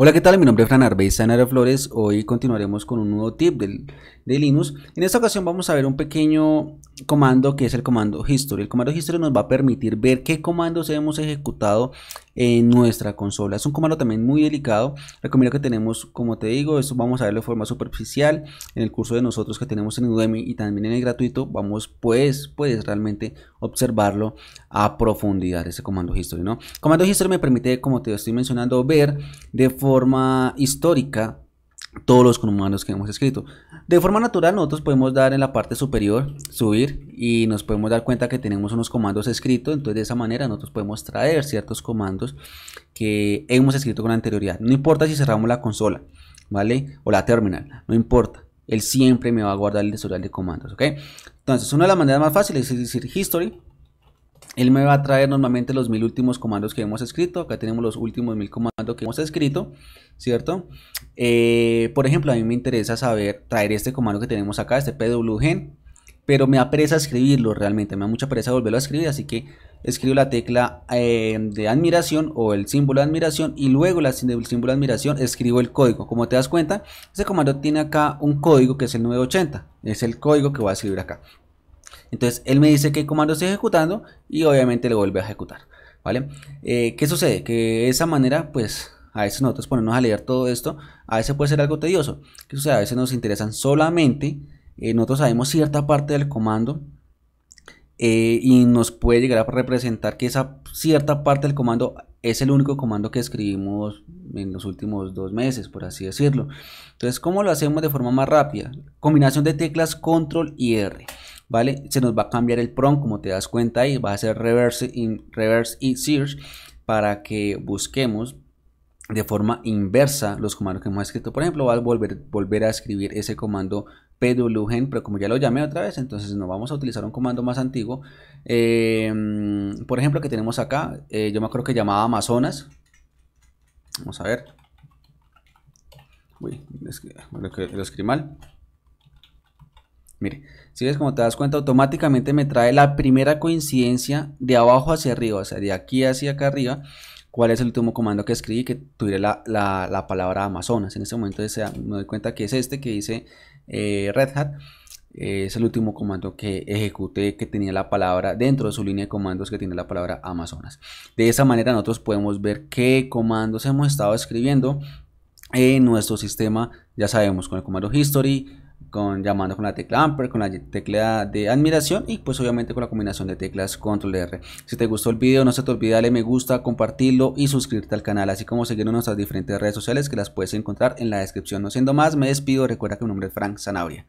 Hola, ¿qué tal? Mi nombre es Fran Arbeiza Flores. Hoy continuaremos con un nuevo tip de Linux. En esta ocasión vamos a ver un pequeño comando que es el comando history. El comando history nos va a permitir ver qué comandos hemos ejecutado en nuestra consola. Es un comando también muy delicado. Recomiendo que tenemos, como te digo, eso vamos a verlo de forma superficial en el curso de nosotros que tenemos en Udemy y también en el gratuito. Vamos, pues, puedes realmente observarlo a profundidad ese comando history, ¿no? Comando history me permite, como te estoy mencionando, ver de forma histórica todos los comandos que hemos escrito. De forma natural nosotros podemos dar en la parte superior, subir y nos podemos dar cuenta que tenemos unos comandos escritos, entonces de esa manera nosotros podemos traer ciertos comandos que hemos escrito con anterioridad. No importa si cerramos la consola, ¿vale? O la terminal, no importa. Él siempre me va a guardar el historial de comandos, ¿ok? Entonces, una de las maneras más fáciles es decir history él me va a traer normalmente los mil últimos comandos que hemos escrito. Acá tenemos los últimos mil comandos que hemos escrito, ¿cierto? Eh, por ejemplo, a mí me interesa saber traer este comando que tenemos acá, este pwgen, pero me da pereza escribirlo realmente, me da mucha pereza volverlo a escribir, así que escribo la tecla eh, de admiración o el símbolo de admiración y luego la, el símbolo de admiración escribo el código. Como te das cuenta, este comando tiene acá un código que es el 980, es el código que voy a escribir acá. Entonces él me dice el comando está ejecutando y obviamente le vuelve a ejecutar. ¿Vale? Eh, ¿Qué sucede? Que de esa manera, pues a veces nosotros ponernos a leer todo esto, a veces puede ser algo tedioso. A veces nos interesan solamente, eh, nosotros sabemos cierta parte del comando eh, y nos puede llegar a representar que esa cierta parte del comando es el único comando que escribimos en los últimos dos meses, por así decirlo. Entonces, ¿cómo lo hacemos de forma más rápida? Combinación de teclas control y R. ¿vale? Se nos va a cambiar el prompt, como te das cuenta ahí, va a ser reverse, in, reverse search para que busquemos de forma inversa los comandos que hemos escrito. Por ejemplo, va a volver, volver a escribir ese comando pwgen, pero como ya lo llamé otra vez, entonces no vamos a utilizar un comando más antiguo. Em, por ejemplo, que tenemos acá, eh, yo me acuerdo que llamaba Amazonas. Vamos a ver. Uy, lo escribí mal. Mire, si ves como te das cuenta, automáticamente me trae la primera coincidencia de abajo hacia arriba, o sea, de aquí hacia acá arriba, cuál es el último comando que escribí que tuviera la, palabra Amazonas. En este momento me doy cuenta que es este que dice eh, Red Hat. Eh, es el último comando que ejecute que tenía la palabra dentro de su línea de comandos que tiene la palabra Amazonas. De esa manera nosotros podemos ver qué comandos hemos estado escribiendo en nuestro sistema. Ya sabemos, con el comando history con, llamando con la tecla Amper, con la tecla de admiración y pues obviamente con la combinación de teclas Control R. Si te gustó el video no se te olvide darle me gusta, compartirlo y suscribirte al canal, así como seguirnos en nuestras diferentes redes sociales que las puedes encontrar en la descripción. No siendo más, me despido, recuerda que mi nombre es Frank Zanabria.